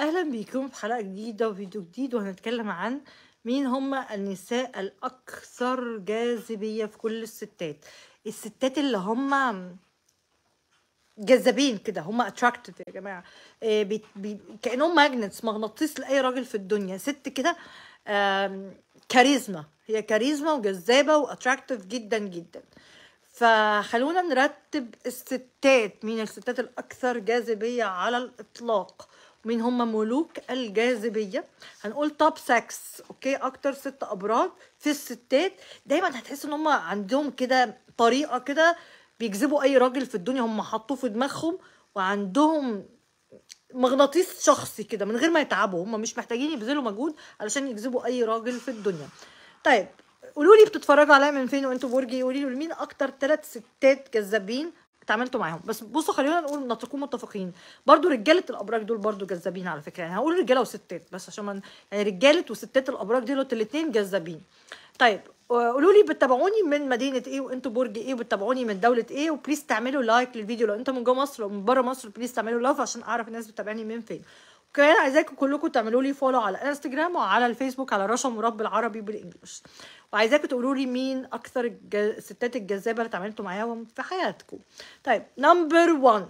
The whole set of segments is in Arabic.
اهلا بيكم في حلقه جديده وفيديو جديد وهنتكلم عن مين هم النساء الاكثر جاذبيه في كل الستات الستات اللي هم جذابين كده هم اتراكتف يا جماعه آه، كانهم ماجنتس مغناطيس لاي راجل في الدنيا ست كده كاريزما هي كاريزما وجذابه واتراكتف جدا جدا فخلونا نرتب الستات مين الستات الاكثر جاذبيه على الاطلاق مين هم ملوك الجاذبيه هنقول توب سكس اوكي اكتر ست ابراج في الستات دايما هتحس ان هم عندهم كده طريقه كده بيجذبوا اي راجل في الدنيا هم حطوه في دماغهم وعندهم مغناطيس شخصي كده من غير ما يتعبوا هم مش محتاجين يبذلوا مجهود علشان يجذبوا اي راجل في الدنيا طيب قولوا لي بتتفرجوا عليا من فين وانتوا برجي قولوا لي مين اكتر ثلاث ستات جذابين اتعاملتوا معاهم بس بصوا خلينا نقول نتكون متفقين برضو رجاله الابراج دول برضو جذابين على فكره يعني هقول رجاله وستات بس عشان من... يعني رجاله وستات الابراج دول الاثنين جذابين طيب آه، قولوا لي بتتابعوني من مدينه ايه وانتوا برج ايه وبتتابعوني من دوله ايه وبليز تعملوا لايك للفيديو لو انت من جوه مصر ومن بره مصر بليز تعملوا لايك عشان اعرف الناس بتتابعني من فين كمان عايزاكم كلكم تعملوا لي فولو على انستجرام وعلى الفيسبوك على رشا مراد بالعربي بالانجلش وعايزاكم تقولوا لي مين اكثر الستات الجذابه اللي اتعاملتوا معاهم في حياتكم طيب نمبر 1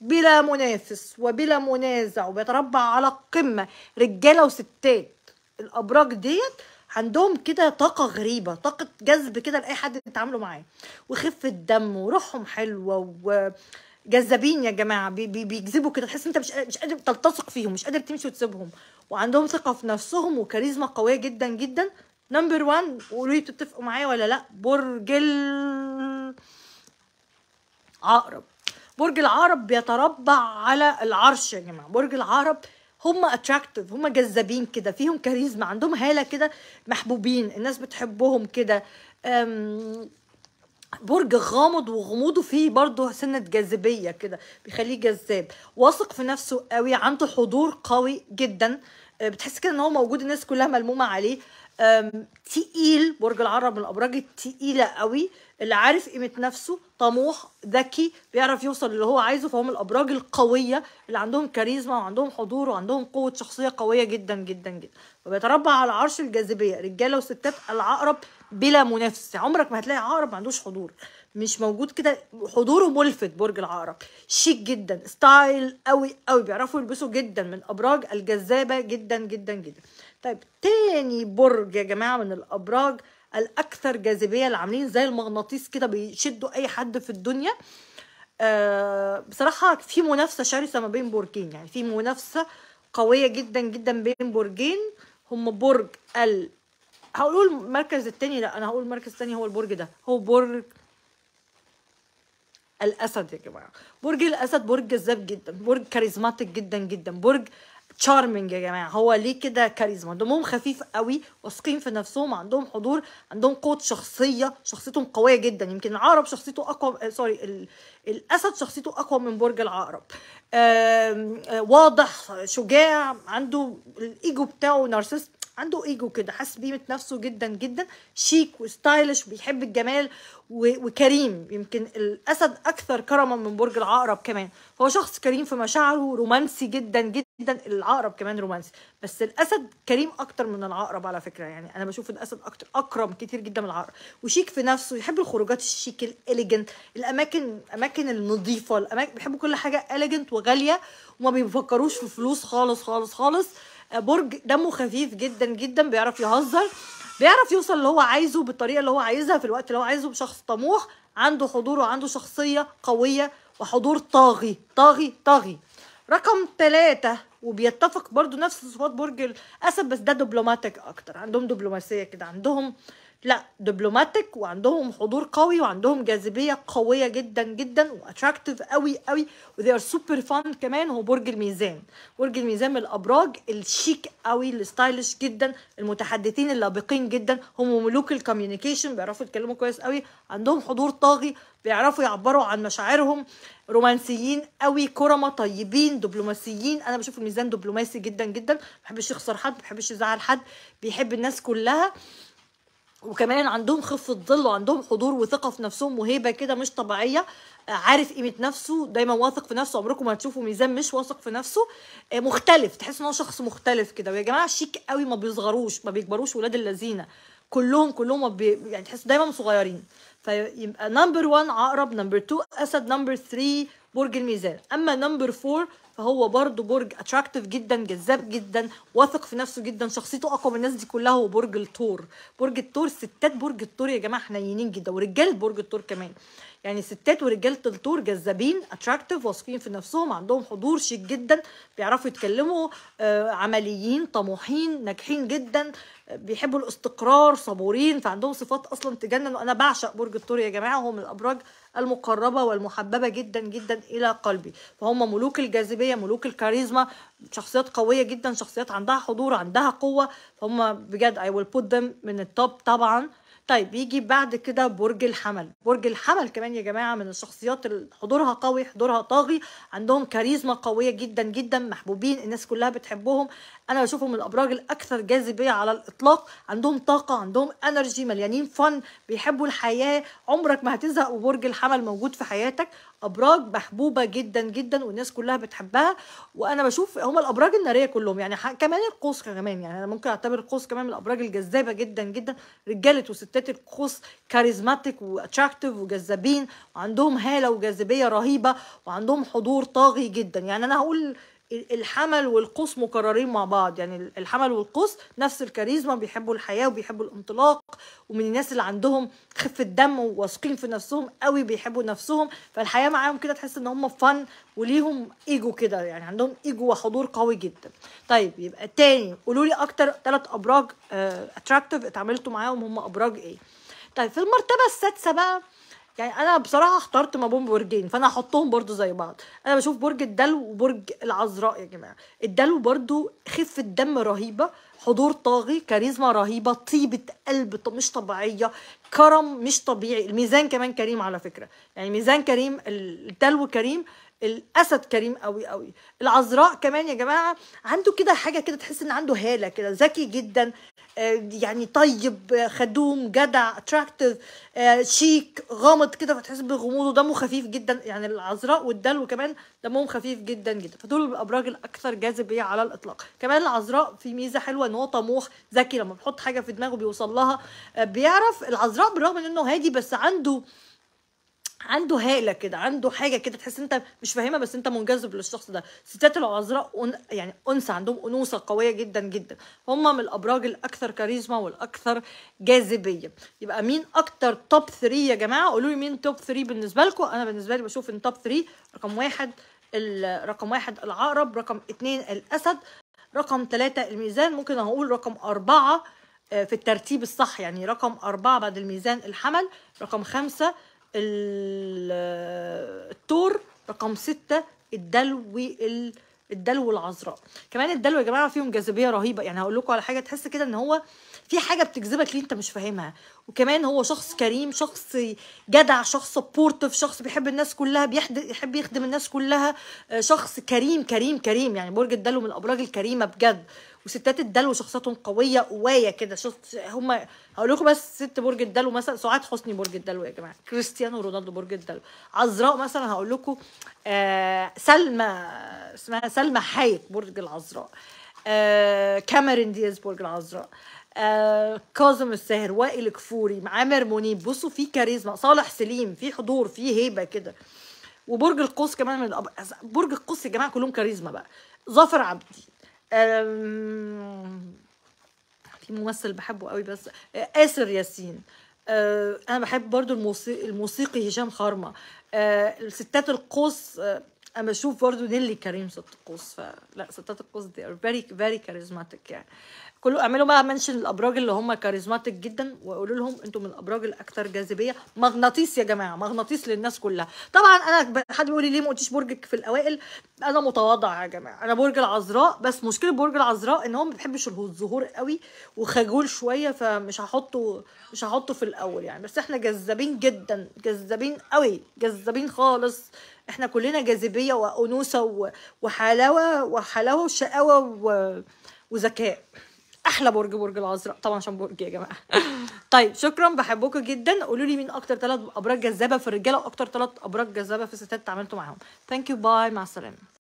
بلا منافس وبلا منازع وبيتربع على القمه رجاله وستات الابراج ديت عندهم كده طاقه غريبه طاقه جذب كده لاي حد تتعاملوا معاه وخفه دم وروحهم حلوه و... جذابين يا جماعه بيجذبوا كده تحس انت مش مش قادر تلتصق فيهم مش قادر تمشي وتسيبهم وعندهم ثقه في نفسهم وكاريزما قويه جدا جدا نمبر 1 قولوا لي بتتفقوا معايا ولا لا برج العقرب برج العقرب بيتربع على العرش يا جماعه برج العقرب هم اتراكتيف هم جذابين كده فيهم كاريزما عندهم هاله كده محبوبين الناس بتحبهم كده برج غامض وغموضه فيه برضه سنه جاذبيه كده بيخليه جذاب واثق في نفسه قوي عنده حضور قوي جدا آه، بتحس كده ان هو موجود الناس كلها ملمومه عليه تقيل برج العرب من الابراج التقيله قوي اللي عارف قيمه نفسه طموح ذكي بيعرف يوصل للي هو عايزه فهم الابراج القويه اللي عندهم كاريزما وعندهم حضور وعندهم قوه شخصيه قويه جدا جدا جدا فبيتربع على عرش الجاذبيه رجاله وستات العقرب بلا منافس عمرك ما هتلاقي عقرب ما عندوش حضور مش موجود كده حضوره ملفت برج العقرب شيك جدا ستايل قوي قوي بيعرفوا يلبسوا جدا من الابراج الجذابه جدا جدا جدا طيب تاني برج يا جماعه من الابراج الاكثر جاذبيه اللي عاملين زي المغناطيس كده بيشدوا اي حد في الدنيا آه بصراحه في منافسه شرسه ما بين برجين يعني في منافسه قويه جدا جدا بين برجين هم برج ال هقول المركز التاني لا انا هقول المركز التاني هو البرج ده هو برج الاسد يا جماعه برج الاسد برج جذاب جدا برج كاريزماتيك جدا جدا برج تشارمنج يا جماعه هو ليه كده كاريزما دمهم خفيف قوي واثقين في نفسهم عندهم حضور عندهم قوه شخصيه شخصيتهم قويه جدا يمكن العقرب شخصيته اقوى سوري آه، الاسد شخصيته اقوى من برج العقرب آه، واضح شجاع عنده الايجو بتاعه نارسست عنده ايجو كده حاسس بقيمه نفسه جدا جدا شيك وستايلش وبيحب الجمال وكريم يمكن الاسد اكثر كرما من برج العقرب كمان هو شخص كريم في مشاعره رومانسي جدا جدا العقرب كمان رومانسي بس الاسد كريم اكتر من العقرب على فكره يعني انا بشوف الاسد اكتر اكرم كتير جدا من العقرب وشيك في نفسه يحب الخروجات الشيك الاليجنت الاماكن الاماكن النظيفه الاماكن بيحبوا كل حاجه اليجنت وغاليه وما بيفكروش في فلوس خالص خالص خالص برج دمه خفيف جدا جدا بيعرف يهزر بيعرف يوصل اللي هو عايزه بالطريقه اللي هو عايزها في الوقت اللي هو عايزه بشخص طموح عنده حضور وعنده شخصيه قويه وحضور طاغي طاغي طاغي رقم ثلاثة وبيتفق برضو نفس صفات برج الأسد بس ده دبلوماتيك أكتر عندهم دبلوماسية كده عندهم آه لا دبلوماتيك وعندهم حضور قوي وعندهم جاذبيه قويه جدا جدا واتراكتيف قوي قوي وذي ار سوبر فان كمان هو برج الميزان برج الميزان من الابراج الشيك قوي الستايلش جدا المتحدثين اللابقين جدا هم ملوك الكوميونيكيشن بيعرفوا يتكلموا كويس قوي عندهم حضور طاغي بيعرفوا يعبروا عن مشاعرهم رومانسيين قوي كرمة طيبين دبلوماسيين انا بشوف الميزان دبلوماسي جدا جدا ما بيحبش يخسر حد ما بيحبش يزعل حد بيحب الناس كلها وكمان عندهم خفه ظل وعندهم حضور وثقه في نفسهم وهيبه كده مش طبيعيه آه، عارف قيمه نفسه دايما واثق في نفسه عمركم ما هتشوفوا ميزان مش واثق في نفسه آه، مختلف تحس ان هو شخص مختلف كده ويا جماعه شيك قوي ما بيصغروش ما بيكبروش ولاد اللذينه كلهم كلهم بي... يعني تحسوا دايما صغيرين فيبقى نمبر 1 عقرب نمبر 2 اسد نمبر 3 برج الميزان اما نمبر 4 فهو برضو برج اتراكتيف جدا جذاب جدا واثق في نفسه جدا شخصيته اقوى من الناس دي كلها هو برج الثور برج الثور ستات برج الثور يا جماعه حنينين جدا ورجاله برج الثور كمان يعني ستات ورجاله الثور جذابين اتراكتيف واثقين في نفسهم عندهم حضور شيك جدا بيعرفوا يتكلموا آه، عمليين طموحين ناجحين جدا بيحبوا الاستقرار صبورين فعندهم صفات اصلا تجنن وانا بعشق برج الثور يا جماعه هو من الابراج المقربه والمحببه جدا جدا الى قلبي فهم ملوك الجاذبيه الشخصيه ملوك الكاريزما شخصيات قويه جدا شخصيات عندها حضور عندها قوه فهم بجد اي ويل بوت من التوب طبعا طيب يجي بعد كده برج الحمل برج الحمل كمان يا جماعه من الشخصيات اللي حضورها قوي حضورها طاغي عندهم كاريزما قويه جدا جدا محبوبين الناس كلها بتحبهم انا بشوفهم الابراج الاكثر جاذبيه على الاطلاق عندهم طاقه عندهم انرجي مليانين فن بيحبوا الحياه عمرك ما هتزهق وبرج الحمل موجود في حياتك ابراج محبوبه جدا جدا والناس كلها بتحبها وانا بشوف هم الابراج الناريه كلهم يعني كمان القوس كمان يعني انا ممكن اعتبر القوس كمان من الابراج الجذابه جدا جدا رجاله وستات القوس كاريزماتيك واتراكتيف وجذابين وعندهم هاله وجاذبيه رهيبه وعندهم حضور طاغي جدا يعني انا هقول الحمل والقوس مكررين مع بعض يعني الحمل والقوس نفس الكاريزما بيحبوا الحياه وبيحبوا الانطلاق ومن الناس اللي عندهم خفه دم وواثقين في نفسهم قوي بيحبوا نفسهم فالحياه معاهم كده تحس ان هم فن وليهم ايجو كده يعني عندهم ايجو وحضور قوي جدا طيب يبقى تاني قولوا لي اكتر ثلاث ابراج اتراكتيف آه، اتعاملتوا معاهم هم ابراج ايه طيب في المرتبه السادسه بقى يعني انا بصراحه اخترت ما بين برجين فانا هحطهم برضو زي بعض انا بشوف برج الدلو وبرج العذراء يا جماعه الدلو برضو خفه دم رهيبه حضور طاغي كاريزما رهيبه طيبه قلب مش طبيعيه كرم مش طبيعي الميزان كمان كريم على فكره يعني ميزان كريم الدلو كريم الاسد كريم قوي قوي العذراء كمان يا جماعه عنده كده حاجه كده تحس ان عنده هاله كده ذكي جدا آه، يعني طيب خدوم جدع اتراكتيف آه، شيك غامض كده فتحس بغموضه دمه خفيف جدا يعني العذراء والدلو كمان دمهم خفيف جدا جدا فدول الابراج الاكثر جاذبيه على الاطلاق كمان العذراء في ميزه حلوه ان هو طموح ذكي لما بيحط حاجه في دماغه بيوصل لها آه، بيعرف العذراء بالرغم من انه هادي بس عنده عنده هاله كده عنده حاجه كده تحس انت مش فاهمها بس انت منجذب للشخص ده الستات العذراء يعني انثى عندهم انوثه قويه جدا جدا هم من الابراج الاكثر كاريزما والاكثر جاذبيه يبقى مين اكتر توب 3 يا جماعه قولوا لي مين توب 3 بالنسبه لكم انا بالنسبه لي بشوف ان توب 3 رقم واحد رقم واحد العقرب رقم اتنين الاسد رقم ثلاثة الميزان ممكن اقول رقم أربعة آه، في الترتيب الصح يعني رقم أربعة بعد الميزان الحمل رقم خمسة التور رقم ستة الدلو الدلو العذراء كمان الدلو يا جماعه فيهم جاذبيه رهيبه يعني هقول لكم على حاجه تحس كده ان هو في حاجه بتجذبك ليه انت مش فاهمها وكمان هو شخص كريم شخص جدع شخص سبورتيف شخص بيحب الناس كلها بيحب يخدم الناس كلها آه، شخص كريم كريم كريم يعني برج الدلو من الابراج الكريمه بجد وستات الدلو شخصيتهم قويه قوايه كده شفت هم هقول لكم بس ست برج الدلو مثلا سعاد حسني برج الدلو يا جماعه كريستيانو رونالدو برج الدلو عذراء مثلا هقول لكم آه سلمى اسمها سلمى حايك برج العذراء آه كاميرون دياز برج العذراء آه كاظم الساهر وائل كفوري عامر منيب بصوا في كاريزما صالح سليم في حضور في هيبه كده وبرج القوس كمان من الأب... برج القوس يا جماعه كلهم كاريزما بقى ظافر عبدي في ممثل بحبه قوي بس آسر ياسين آه، انا بحب برضو الموسيقي, هشام خرمه آه، الستات القوس آه، اما بشوف برضو نيلي كريم ست القوس فلا ستات القوس دي ار فيري فيري كاريزماتيك يعني كله اعملوا بقى منشن الابراج اللي هم كاريزماتيك جدا وقولوا لهم انتم من الابراج الاكثر جاذبيه مغناطيس يا جماعه مغناطيس للناس كلها طبعا انا حد بيقول لي ليه ما قلتيش برجك في الاوائل انا متواضعه يا جماعه انا برج العذراء بس مشكله برج العذراء ان هو ما بيحبش الظهور قوي وخجول شويه فمش هحطه مش هحطه في الاول يعني بس احنا جذابين جدا جذابين قوي جذابين خالص احنا كلنا جاذبيه وانوثه وحلاوه وحلاوه وشقاوه وذكاء احلى برج برج العذراء طبعا عشان برج يا جماعه طيب شكرا بحبكم جدا قولوا لي مين اكتر ثلاث ابراج جذابه في الرجاله واكتر ثلاث ابراج جذابه في الستات اتعاملتوا معاهم ثانك يو باي مع السلامه